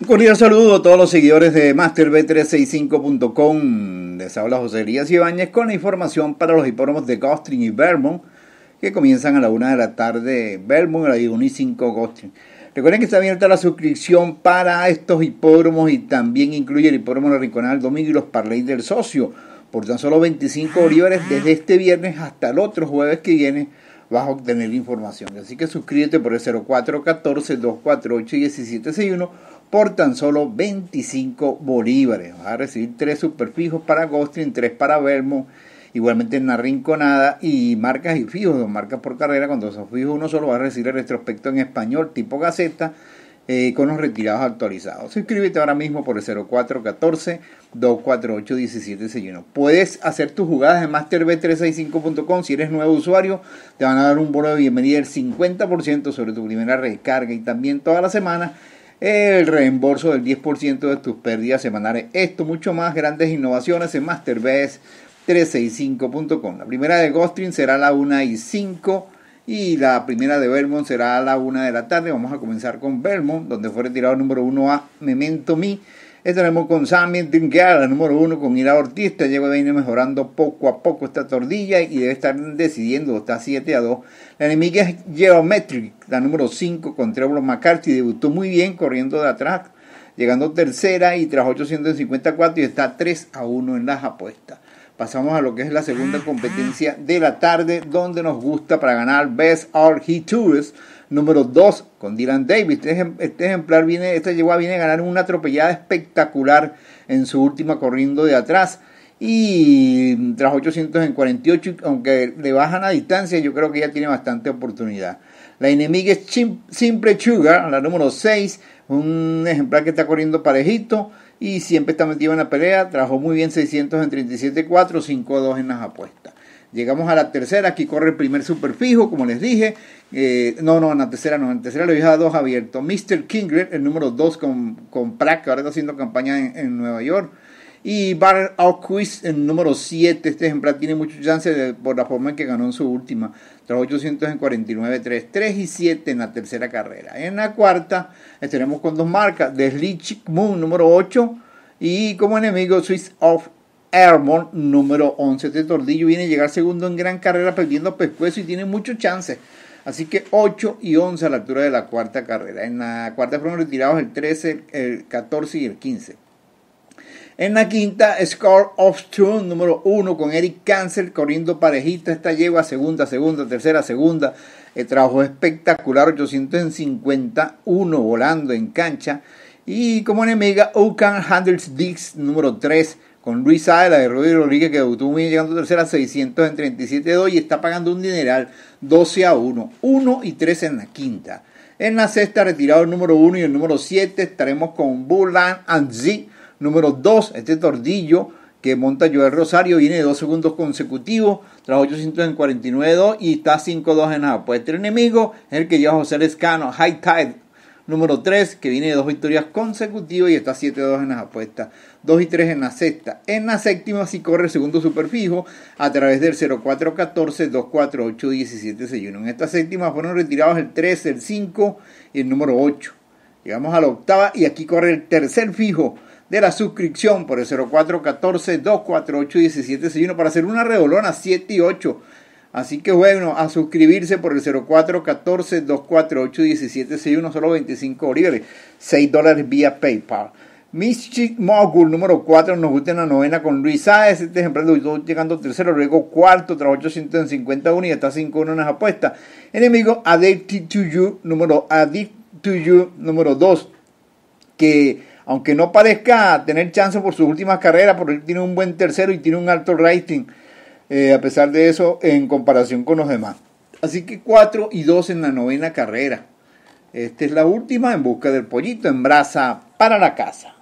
Un cordial saludo a todos los seguidores de MasterB365.com. Les habla José Elías Ibáñez con la información para los hipódromos de Gostring y Vermont que comienzan a la una de la tarde. Vermont a la 1 y 5 Gostring. Recuerden que está abierta la suscripción para estos hipódromos y también incluye el hipódromo de Domingo y los parlays del socio por tan solo 25 bolívares desde este viernes hasta el otro jueves que viene vas a obtener información. Así que suscríbete por el 0414-248-1761 por tan solo 25 bolívares. Vas a recibir tres superfijos para Ghosting, tres para Vermo, igualmente en la y marcas y fijos, dos marcas por carrera. Cuando son fijos uno solo va a recibir el retrospecto en español tipo Gaceta. Eh, con los retirados actualizados. Suscríbete ahora mismo por el 0414-248-1761. Puedes hacer tus jugadas en masterb365.com. Si eres nuevo usuario, te van a dar un bono de bienvenida del 50% sobre tu primera recarga y también toda la semana el reembolso del 10% de tus pérdidas semanales. Esto, mucho más, grandes innovaciones en MasterBest 365.com. La primera de Gostrin será a la 1 y 5 y la primera de Belmont será a la 1 de la tarde. Vamos a comenzar con Belmont, donde fue retirado el número 1 a Memento Mi tenemos este con Sammy la número uno, con Ira Ortiz. llegó a venir mejorando poco a poco esta tordilla y debe estar decidiendo, está 7 a 2. La enemiga es Geometric, la número 5, con Trevor McCarthy. Debutó muy bien corriendo de atrás, llegando tercera y tras 854 y está 3 a 1 en las apuestas pasamos a lo que es la segunda ah, competencia ah. de la tarde, donde nos gusta para ganar Best all He Tours, número 2 con Dylan Davis. Este, este ejemplar viene, esta a viene a ganar una atropellada espectacular en su última corriendo de atrás. Y tras 848, aunque le bajan a distancia, yo creo que ya tiene bastante oportunidad. La enemiga es Simple Sugar, la número 6, un ejemplar que está corriendo parejito y siempre está metido en la pelea. Trabajó muy bien 600 en 37.4, 5-2 en las apuestas. Llegamos a la tercera, aquí corre el primer superfijo, como les dije. Eh, no, no, en la tercera no, en la tercera le deja a dos abierto. Mr. Kingler, el número 2 con, con ahora está haciendo campaña en, en Nueva York. Y Baron Alquist, número 7, este ejemplar tiene muchas chances por la forma en que ganó en su última. Tras 800 en 49, 3, 3 y 7 en la tercera carrera. En la cuarta estaremos con dos marcas, de Moon, número 8, y como enemigo Swiss of Airborne, número 11. Este tordillo viene a llegar segundo en gran carrera, perdiendo pescuezo y tiene muchas chances. Así que 8 y 11 a la altura de la cuarta carrera. En la cuarta fueron retirados el 13, el 14 y el 15. En la quinta, Score of Tune, número 1, con Eric Cancel, corriendo parejito. Esta lleva segunda, segunda, tercera, segunda. El trabajo espectacular, 851 volando en cancha. Y como enemiga, Okan Handels Dix, número 3, con Luis Ayala de Rodrigo Rodríguez, que debutó muy bien, llegando tercera 637 2 y está pagando un dineral 12 a 1. 1 y 3 en la quinta. En la sexta, retirado el número 1 y el número 7, estaremos con Bulan and Z Número 2, este tordillo que monta Joel Rosario viene de dos segundos consecutivos, tras 849-2 y está 5-2 en las apuestas. el enemigo es el que lleva José Lescano, High Tide. Número 3, que viene de dos victorias consecutivas y está 7-2 en las apuestas. 2 y 3 en la sexta. En la séptima sí corre el segundo superfijo a través del 0414, 248, 17, En esta séptima fueron retirados el 3, el 5 y el número 8. Llegamos a la octava y aquí corre el tercer fijo de la suscripción por el 0414-248-1761 para hacer una redolona 7 y 8. Así que bueno, a suscribirse por el 0414-248-1761, solo 25 bolívares, 6 dólares vía PayPal. Miss Mogul, número 4, nos gusta en la novena con Luis Saez. Este ejemplo llegando tercero, luego cuarto, tras 851 y está 5-1 en las apuestas. Enemigo Addicted to número Addicted to You, número 2, que aunque no parezca tener chance por sus últimas carreras, porque él tiene un buen tercero y tiene un alto rating, eh, a pesar de eso, en comparación con los demás. Así que 4 y 2 en la novena carrera. Esta es la última en busca del pollito en brasa para la casa.